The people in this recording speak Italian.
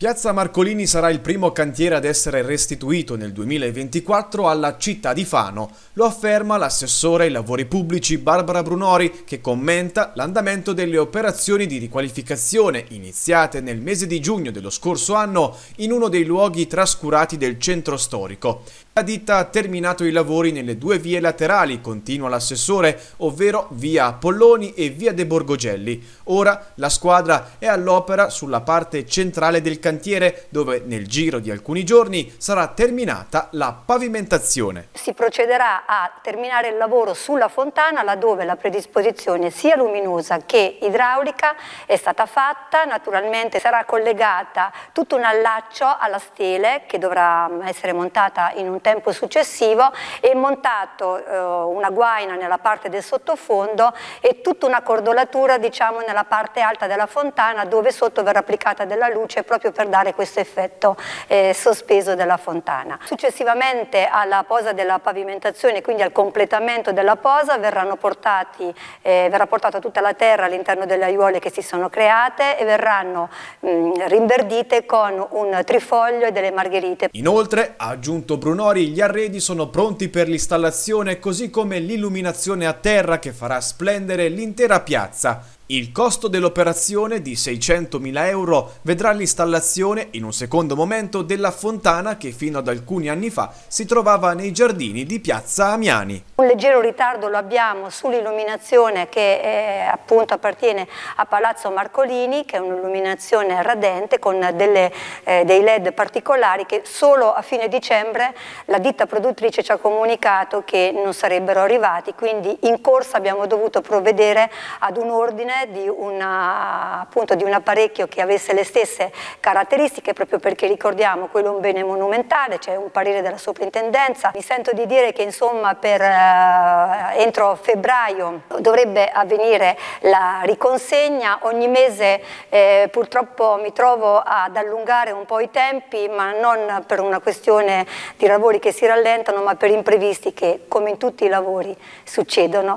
Piazza Marcolini sarà il primo cantiere ad essere restituito nel 2024 alla città di Fano, lo afferma l'assessore ai lavori pubblici Barbara Brunori che commenta l'andamento delle operazioni di riqualificazione iniziate nel mese di giugno dello scorso anno in uno dei luoghi trascurati del centro storico. La ditta ha terminato i lavori nelle due vie laterali, continua l'assessore, ovvero via Apolloni e via De Borgogelli. Ora la squadra è all'opera sulla parte centrale del cantiere cantiere dove nel giro di alcuni giorni sarà terminata la pavimentazione. Si procederà a terminare il lavoro sulla fontana laddove la predisposizione sia luminosa che idraulica è stata fatta, naturalmente sarà collegata tutto un allaccio alla stele che dovrà mm, essere montata in un tempo successivo e montato eh, una guaina nella parte del sottofondo e tutta una cordolatura diciamo nella parte alta della fontana dove sotto verrà applicata della luce proprio per per dare questo effetto eh, sospeso della fontana. Successivamente alla posa della pavimentazione, quindi al completamento della posa, verranno portati, eh, verrà portata tutta la terra all'interno delle aiuole che si sono create e verranno mh, mm, rinverdite con un trifoglio e delle margherite. Inoltre, ha aggiunto Brunori, gli arredi sono pronti per l'installazione così come l'illuminazione a terra che farà splendere l'intera piazza. Il costo dell'operazione di 600.000 euro vedrà l'installazione in un secondo momento della fontana che fino ad alcuni anni fa si trovava nei giardini di Piazza Amiani. Un leggero ritardo lo abbiamo sull'illuminazione che è, eh, appunto appartiene a Palazzo Marcolini, che è un'illuminazione radente con delle, eh, dei led particolari che solo a fine dicembre la ditta produttrice ci ha comunicato che non sarebbero arrivati, quindi in corsa abbiamo dovuto provvedere ad un ordine di, una, eh, appunto, di, un apparecchio che avesse le stesse caratteristiche, proprio perché ricordiamo quello è un bene monumentale, c'è cioè un parere della soprintendenza. Mi sento di dire che insomma, per, eh, entro febbraio dovrebbe avvenire la riconsegna, ogni mese eh, purtroppo mi trovo ad allungare un po' i tempi, ma non per una questione di lavori che si rallentano, ma per imprevisti che come in tutti i lavori succedono.